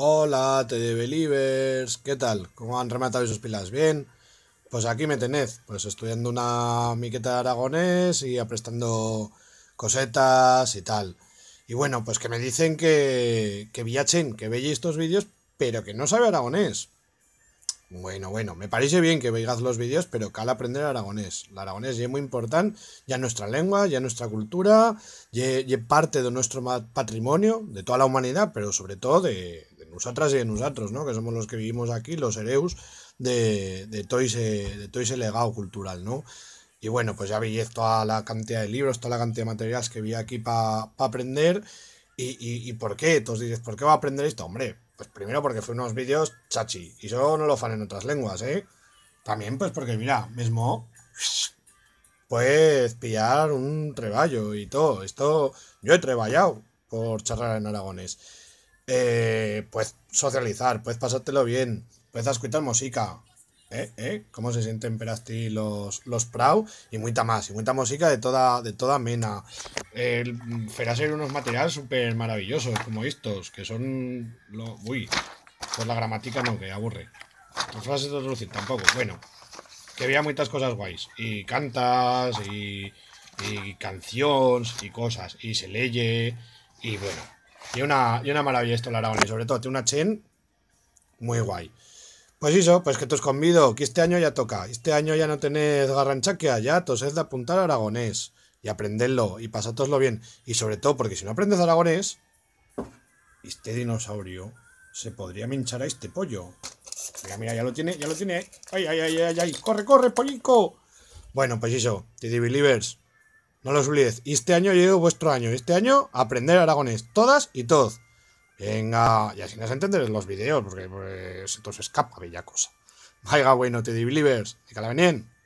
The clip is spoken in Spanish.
Hola, TD Believers, ¿qué tal? ¿Cómo han rematado sus pilas? ¿Bien? Pues aquí me tened, pues estudiando una miqueta de aragonés y aprestando cosetas y tal. Y bueno, pues que me dicen que, que que veis estos vídeos, pero que no sabe aragonés. Bueno, bueno, me parece bien que veáis los vídeos, pero cal aprender aragonés. El aragonés ya es muy importante, ya nuestra lengua, ya nuestra cultura, ya, ya parte de nuestro patrimonio, de toda la humanidad, pero sobre todo de, nosotras y de nosotros, ¿no? Que somos los que vivimos aquí, los hereus de, de todo ese, todo ese legado cultural, ¿no? Y bueno, pues ya vi toda la cantidad de libros, toda la cantidad de materiales que vi aquí para aprender. Y, por qué? Entonces dices, ¿por qué va a aprender esto? Hombre, pues primero porque fue unos vídeos chachi. Y eso no lo fan en otras lenguas, ¿eh? También pues porque, mira, mismo puedes pillar un treballo y todo. Esto yo he treballado por charlar en aragones. Eh, puedes socializar, puedes pasártelo bien, puedes escuchar música. ¿Eh? ¿Eh? ¿Cómo se sienten Perasti los, los Prau? Y mucha más, y mucha música de toda, de toda mena. Eh, Feraser unos materiales súper maravillosos como estos, que son... uy, pues la gramática no, que aburre. Las frases de lucir tampoco. Bueno, que había muchas cosas guays. Y cantas, y, y canciones, y cosas. Y se leye, y bueno, y una, maravilla esto, el aragón y sobre todo tiene una chen muy guay. Pues eso, pues que te os convido, que este año ya toca, este año ya no que haya ya es de apuntar a aragonés y aprenderlo y pasatoslo bien. Y sobre todo, porque si no aprendes aragonés, este dinosaurio se podría minchar a este pollo. Mira, mira, ya lo tiene, ya lo tiene. ¡Ay, ay, ay, ay, ay! ¡Corre, corre, pollico! Bueno, pues eso, TD Believers. No los olvidéis. este año llevo vuestro año. Este año aprender aragones, Todas y todos. Venga, y así se En los vídeos, porque pues, se escapa bella cosa. Vaya, no te digo, believers. que la